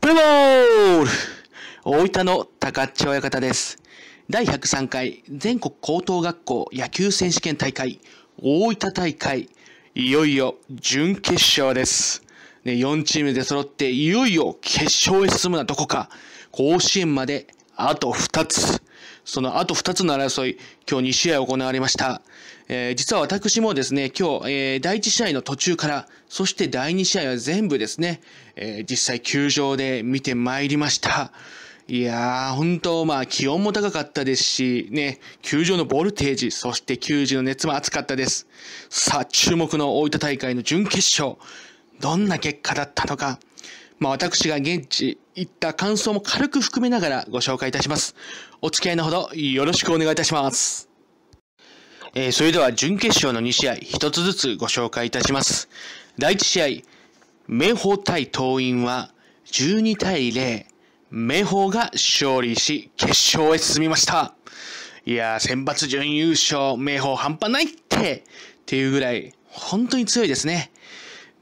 プレボール大分の高っち親方です。第103回全国高等学校野球選手権大会大分大会いよいよ準決勝です。ね、4チームで揃っていよいよ決勝へ進むのはどこか甲子園まであと2つ。そのあと2つの争い、今日2試合行われました。えー、実は私もですね、今日、えー、第1試合の途中から、そして第2試合は全部ですね、えー、実際球場で見てまいりました。いやー、本当まあ気温も高かったですし、ね、球場のボルテージ、そして球児の熱も熱かったです。さあ、注目の大分大会の準決勝、どんな結果だったのか。まあ、私が現地行った感想も軽く含めながらご紹介いたします。お付き合いのほどよろしくお願いいたします。えー、それでは準決勝の2試合、1つずつご紹介いたします。第1試合、明豊対東院は12対0、明豊が勝利し、決勝へ進みました。いやー、選抜準優勝、明豊半端ないって、っていうぐらい、本当に強いですね。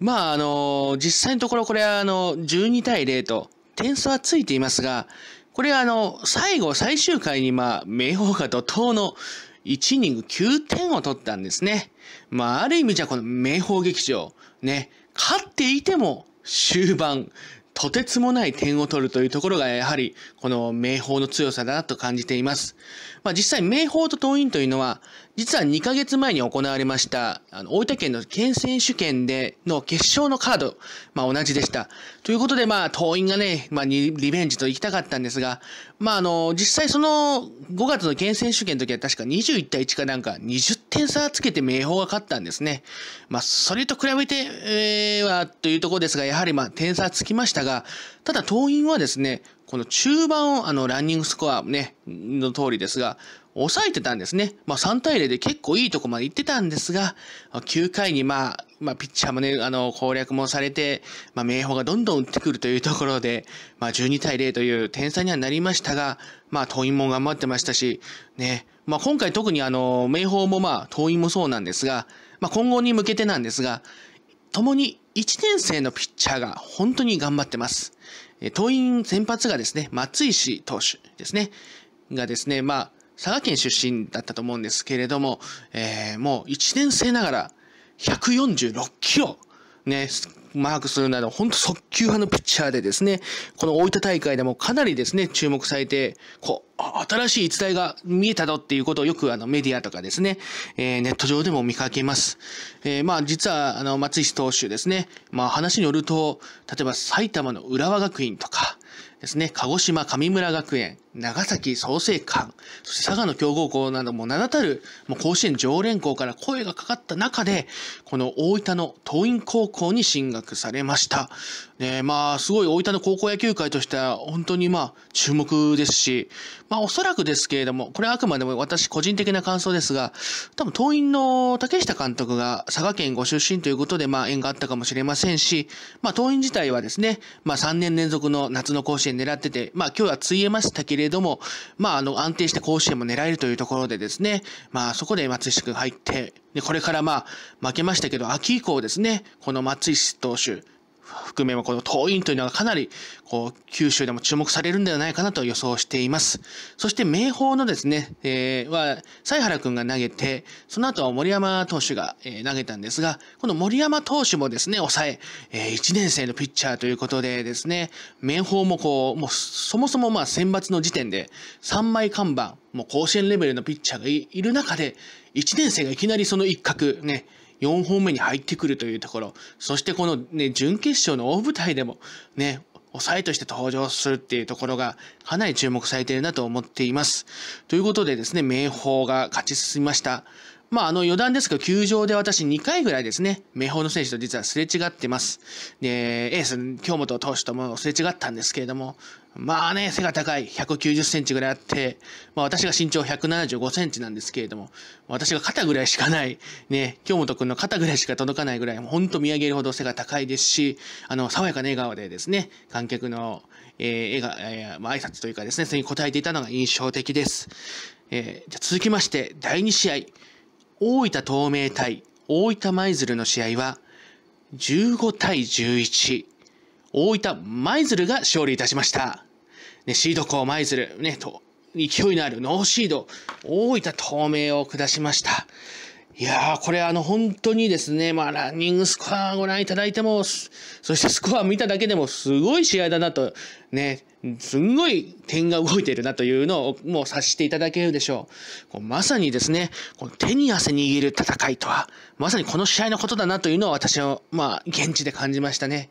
まあ、あの、実際のところこれはあの、12対0と点数はついていますが、これはあの、最後、最終回にまあ、明豊が怒涛の1イニング9点を取ったんですね。まあ、ある意味じゃこの明豊劇場、ね、勝っていても終盤、とてつもない点を取るというところが、やはり、この明豊の強さだなと感じています。まあ、実際、明豊と党員というのは、実は2ヶ月前に行われました、あの大分県の県選手権での決勝のカード、まあ、同じでした。ということで、まあ、党員がね、まあ、リベンジと行きたかったんですが、まあ、あの、実際その5月の県選手権の時は確か21対1かなんか20点差つけて明豊が勝ったんですね。まあ、それと比べて、えはというところですが、やはりまあ、点差つきましたが、ただ党員はですね、この中盤をあのランニングスコアね、の通りですが、抑えてたんですね。まあ3対0で結構いいとこまで行ってたんですが、9回にまあ、まあピッチャーもね、あの攻略もされて、まあ明豊がどんどん打ってくるというところで、まあ12対0という点差にはなりましたが、まあ党員も頑張ってましたし、ね、まあ今回特にあの明豊もまあ党員もそうなんですが、まあ今後に向けてなんですが、共に1年生のピッチャーが本当に頑張ってます。党員先発がですね、松石投手ですね、がですね、まあ、佐賀県出身だったと思うんですけれども、えー、もう1年生ながら146キロね、マークするなど、本当速球派のピッチャーでですね、この大分大会でもかなりですね、注目されて、こう、新しい逸材が見えたぞっていうことをよくあのメディアとかですね、えー、ネット上でも見かけます。えー、まあ実はあの松石投手ですね、まあ話によると、例えば埼玉の浦和学院とか、ですね、鹿児島神村学園、長崎創成館、そして佐賀の強豪校なども名だたるもう甲子園常連校から声がかかった中で、この大分の桐蔭高校に進学されました。え、まあ、すごい大分の高校野球界としては、本当にまあ、注目ですし、まあ、おそらくですけれども、これはあくまでも私個人的な感想ですが、多分、党員の竹下監督が佐賀県ご出身ということで、まあ、縁があったかもしれませんし、まあ、党員自体はですね、まあ、3年連続の夏の甲子園狙ってて、まあ、今日はついえましたけれども、まあ、あの、安定して甲子園も狙えるというところでですね、まあ、そこで松下君入って、で、これからまあ、負けましたけど、秋以降ですね、この松石投手、含めもこの党員というのはかなりこう九州でも注目されるんではないかなと予想しています。そして明豊のですね、えー、は、西原君が投げて、その後は森山投手が、投げたんですが、この森山投手もですね、抑え、えー、1年生のピッチャーということでですね、明豊もこう、もうそもそもまあ選抜の時点で3枚看板、もう甲子園レベルのピッチャーがいる中で、1年生がいきなりその一角ね、4本目に入ってくるというところ、そしてこのね、準決勝の大舞台でもね、抑えとして登場するっていうところがかなり注目されているなと思っています。ということでですね、明豊が勝ち進みました。まあ、あの余談ですけど、球場で私2回ぐらいですね、明豊の選手と実はすれ違ってます。で、エース、京本投手ともすれ違ったんですけれども、まあね、背が高い、190センチぐらいあって、まあ私が身長175センチなんですけれども、私が肩ぐらいしかない、ね、京本くんの肩ぐらいしか届かないぐらい、ほんと見上げるほど背が高いですし、あの、爽やかな笑顔でですね、観客の、えー、笑顔、えー、ま挨拶というかですね、それに応えていたのが印象的です。えー、じゃ続きまして、第2試合。大分東明対大分舞鶴の試合は、15対11、大分舞鶴が勝利いたしました。ね、シード校舞鶴、ね、と、勢いのあるノーシード、大分東明を下しました。いやー、これあの本当にですね、まあランニングスコアご覧いただいても、そしてスコア見ただけでもすごい試合だなと、ね、すんごい点が動いてるなというのをもう察していただけるでしょう。まさにですね、この手に汗握る戦いとは、まさにこの試合のことだなというのを私は、まあ、現地で感じましたね。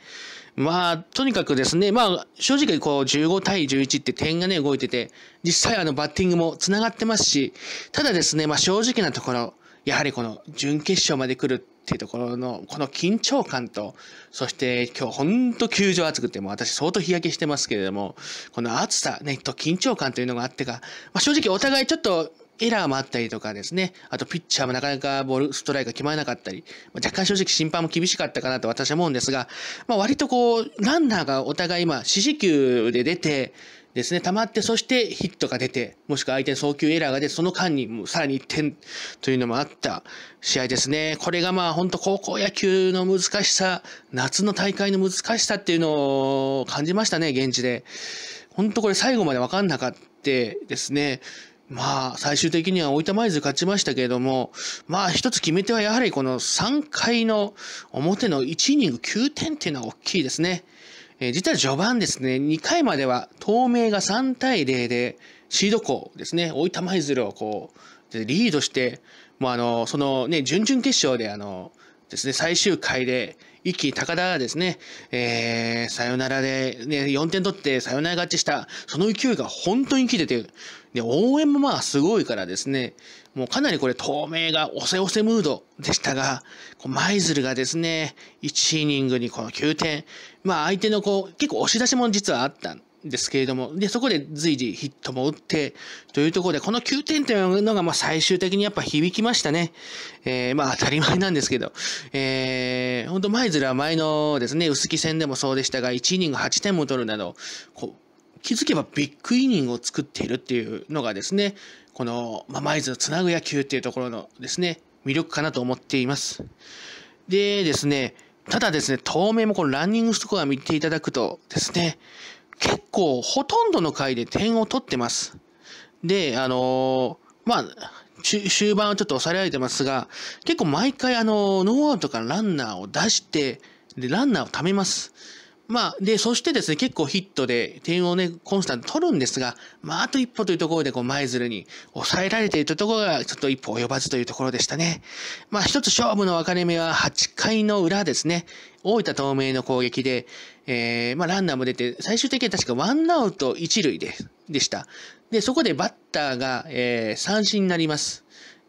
まあ、とにかくですね、まあ、正直こう、15対11って点がね、動いてて、実際あの、バッティングも繋がってますし、ただですね、まあ正直なところ、やはりこの準決勝まで来るっていうところの、この緊張感と、そして今日ほんと球場暑くて、も私相当日焼けしてますけれども、この暑さ、ね、と緊張感というのがあってか、まあ、正直お互いちょっとエラーもあったりとかですね、あとピッチャーもなかなかボール、ストライクが決まらなかったり、まあ、若干正直審判も厳しかったかなと私は思うんですが、まあ割とこう、ランナーがお互い今、四死球で出て、ですね、溜まって、そしてヒットが出て、もしくは相手の送球エラーが出て、その間にもうさらに1点というのもあった試合ですね。これがまあ本当高校野球の難しさ、夏の大会の難しさっていうのを感じましたね、現地で。本当これ最後までわかんなかったですね。まあ、最終的には大分舞鶴勝ちましたけれども、まあ一つ決め手はやはりこの3回の表の1イニング9点っていうのは大きいですね。えー、実は序盤ですね、2回までは東明が3対0でシード校ですね、大分舞鶴をこう、リードして、もうあの、そのね、準々決勝であの、ですね、最終回で、一気に高田がですね、えー、サヨナラで、ね、4点取ってサヨナラ勝ちした、その勢いが本当に切れてで、応援もまあすごいからですね、もうかなりこれ透明が押せ押せムードでしたが、舞鶴がですね、1イニングにこの9点、まあ相手のこう、結構押し出しも実はあったんですけれども、で、そこで随時ヒットも打って、というところで、この9点というのが、まあ最終的にやっぱ響きましたね。えー、まあ当たり前なんですけど、えー、本当舞鶴は前のですね、薄木戦でもそうでしたが、1イニング8点も取るなど、こう、気づけばビッグイニングを作っているっていうのがですね、この、まあ、マイズのつなぐ野球っていうところのですね、魅力かなと思っています。でですね、ただですね、当面もこのランニングスコア見ていただくとですね、結構ほとんどの回で点を取ってます。で、あのー、まあ、終盤はちょっと抑えられてますが、結構毎回あのノーアウトからランナーを出して、で、ランナーを貯めます。まあ、で、そしてですね、結構ヒットで点をね、コンスタント取るんですが、まあ、あと一歩というところで、こう、舞鶴に抑えられているというところが、ちょっと一歩及ばずというところでしたね。まあ、一つ勝負の分かれ目は、8回の裏ですね。大分東明の攻撃で、えー、まあ、ランナーも出て、最終的には確かワンアウト一塁で、でした。で、そこでバッターが、えー、三振になります。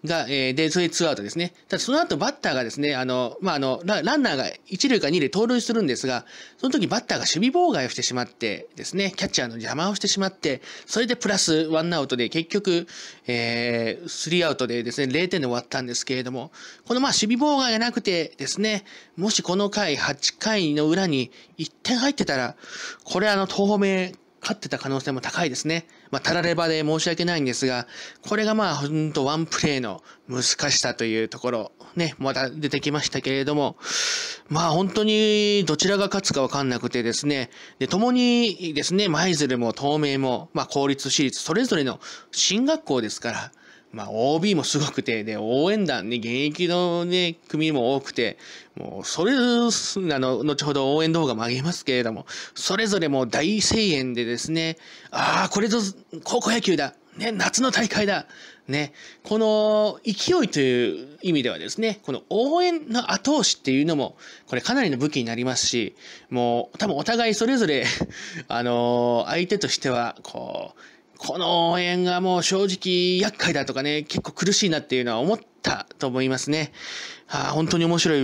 が、えー、で、それツーアウトですね。ただその後バッターがですね、あの、まあ、あのラ、ランナーが1塁か2塁盗塁するんですが、その時バッターが守備妨害をしてしまってですね、キャッチャーの邪魔をしてしまって、それでプラスワンアウトで結局、えー、スリーアウトでですね、0点で終わったんですけれども、このまあ守備妨害がなくてですね、もしこの回8回の裏に1点入ってたら、これあの、東名勝ってた可能性も高いですね。まあ、たらればで申し訳ないんですが、これがまあ、ほんとワンプレイの難しさというところ、ね、また出てきましたけれども、まあ本当にどちらが勝つかわかんなくてですね、で、共にですね、舞鶴も東名も、まあ公立私立、それぞれの進学校ですから、まあ、OB もすごくて、で、応援団ね、現役のね、組も多くて、もう、それ、あの、後ほど応援動画もあげますけれども、それぞれもう大声援でですね、ああ、これぞ、高校野球だね、夏の大会だね、この勢いという意味ではですね、この応援の後押しっていうのも、これかなりの武器になりますし、もう多分お互いそれぞれ あの相手としては、こう、この応援がもう正直厄介だとかね、結構苦しいなっていうのは思ったと思いますね。はあ、本当に面白い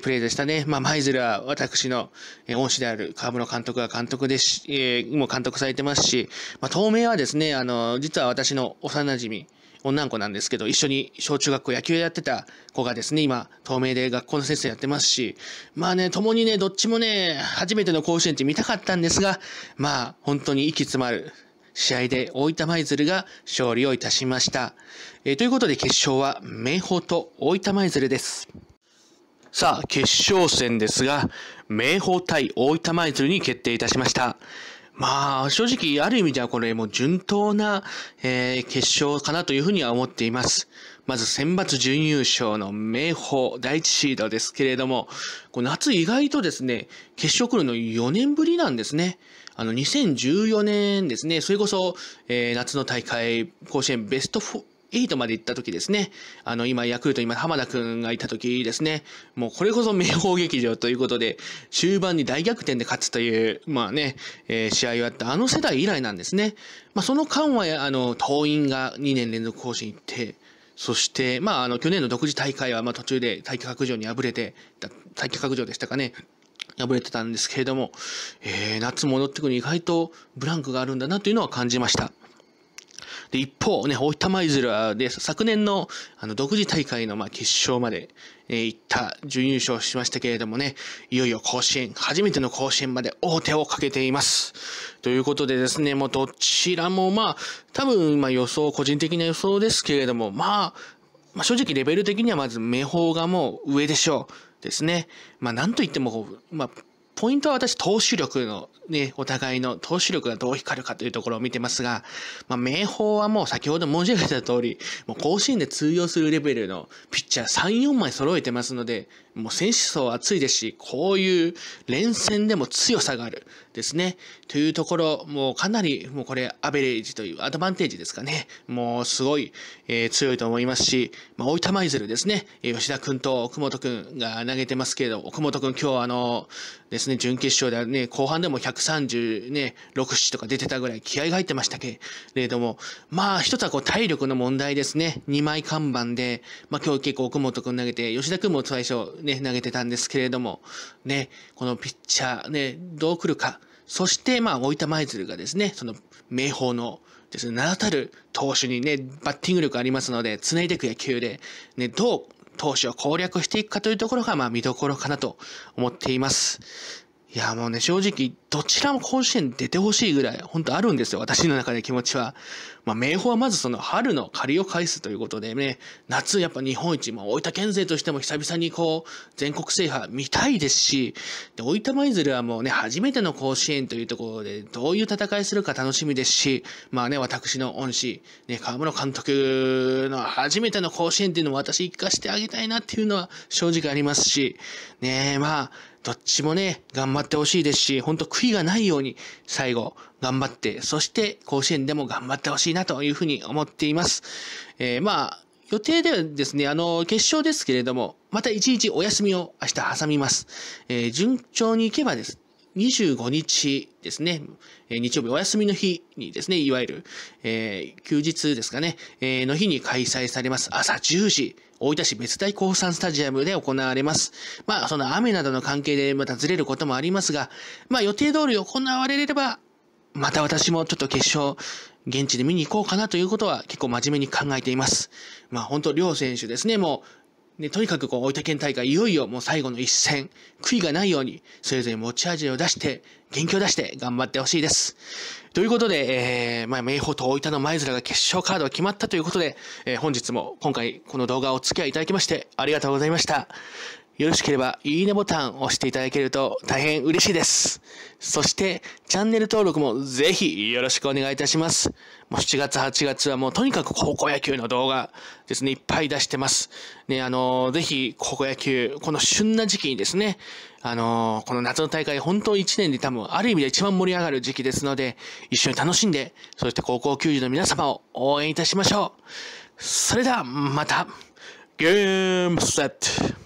プレーでしたね。まあ、舞鶴は私の恩師である河村監督が監督でし、えー、もう監督されてますし、まあ、透明はですね、あの、実は私の幼馴染、女の子なんですけど、一緒に小中学校野球やってた子がですね、今、透明で学校の先生やってますし、まあね、共にね、どっちもね、初めての甲子園って見たかったんですが、まあ、本当に息詰まる試合で大分舞鶴が勝利をいたしました。えー、ということで決勝は明豊と大分舞鶴です。さあ、決勝戦ですが、明豊対大分舞鶴に決定いたしました。まあ、正直、ある意味ではこれも順当な、えー、決勝かなというふうには思っています。まず選抜準優勝の明豊第一シードですけれども、夏意外とですね、決勝来るの4年ぶりなんですね。あの、2014年ですね、それこそ、えー、夏の大会、甲子園ベスト4、8まで行った時ですね。あの、今、ヤクルト、今、浜田くんがいた時ですね。もう、これこそ明宝劇場ということで、終盤に大逆転で勝つという、まあね、えー、試合をあった、あの世代以来なんですね。まあ、その間は、あの、党員が2年連続更新行って、そして、まあ、あの、去年の独自大会は、まあ、途中で大気拡上に敗れて、大気拡上でしたかね。敗れてたんですけれども、えー、夏戻ってくるに意外とブランクがあるんだなというのは感じました。で、一方、ね、大分舞鶴は、で、昨年の、あの、独自大会の、まあ、決勝まで、えー、行った、準優勝しましたけれどもね、いよいよ甲子園、初めての甲子園まで大手をかけています。ということでですね、もうどちらも、まあ、多分、まあ、予想、個人的な予想ですけれども、まあ、まあ、正直レベル的にはまず明宝がもう上でしょう。ですね。まあ、なんといってもまあ、ポイントは私、投手力のね、お互いの投手力がどう光るかというところを見てますが、まあ、明豊はもう先ほど申し上げた通り、もう甲子園で通用するレベルのピッチャー3、4枚揃えてますので、もう選手層は厚いですし、こういう連戦でも強さがあるですね。というところ、もうかなり、もうこれアベレージというアドバンテージですかね。もうすごい、えー、強いと思いますし、まあ、大分舞鶴ですね。吉田君と奥本君が投げてますけれど、奥本君今日あの、ですね、準決勝ではね、後半でも136、ね、7とか出てたぐらい気合が入ってましたけれども、まあ一つはこう体力の問題ですね。2枚看板で、まあ今日結構奥本君投げて、吉田君も最初、ね、投げてたんですけれども、ね、このピッチャー、ね、どう来るか。そして、まあ、大分舞鶴がですね、その、明豊のですね、名だたる投手にね、バッティング力ありますので、つないでいく野球で、ね、どう投手を攻略していくかというところが、まあ、見どころかなと思っています。いや、もうね、正直、どちらも甲子園出てほしいぐらい、本当あるんですよ、私の中で気持ちは。まあ、明豊はまずその春の借りを返すということでね、夏やっぱ日本一、まあ、大分県勢としても久々にこう、全国制覇見たいですし、で、大分舞鶴はもうね、初めての甲子園というところで、どういう戦いするか楽しみですし、まあね、私の恩師、ね、河村監督の初めての甲子園っていうのも私生かしてあげたいなっていうのは正直ありますし、ねまあ、どっちもね、頑張ってほしいですし、ほんと悔いがないように、最後、頑張って、そして甲子園でも頑張ってほしいなというふうに思っています。えー、まあ、予定ではですね、あの、決勝ですけれども、また一日お休みを明日挟みます。えー、順調にいけばです25日ですね、えー、日曜日お休みの日にですね、いわゆる、えー、休日ですかね、えー、の日に開催されます。朝10時、大分市別大高山スタジアムで行われます。まあ、その雨などの関係でまたずれることもありますが、まあ予定通り行われればまた私もちょっと決勝、現地で見に行こうかなということは結構真面目に考えています。まあ本当両選手ですね、もう、ね、とにかくこう、大分県大会、いよいよもう最後の一戦、悔いがないように、それぞれ持ち味を出して、元気を出して頑張ってほしいです。ということで、えー、まあ、明豊と大分の舞鶴が決勝カードが決まったということで、えー、本日も今回この動画をお付き合いいただきまして、ありがとうございました。よろしければいいねボタンを押していただけると大変嬉しいです。そしてチャンネル登録もぜひよろしくお願いいたします。もう7月8月はもうとにかく高校野球の動画ですね、いっぱい出してます。ね、あのー、ぜひ高校野球、この旬な時期にですね、あのー、この夏の大会本当1年で多分ある意味で一番盛り上がる時期ですので、一緒に楽しんで、そして高校球児の皆様を応援いたしましょう。それではまた、ゲームセット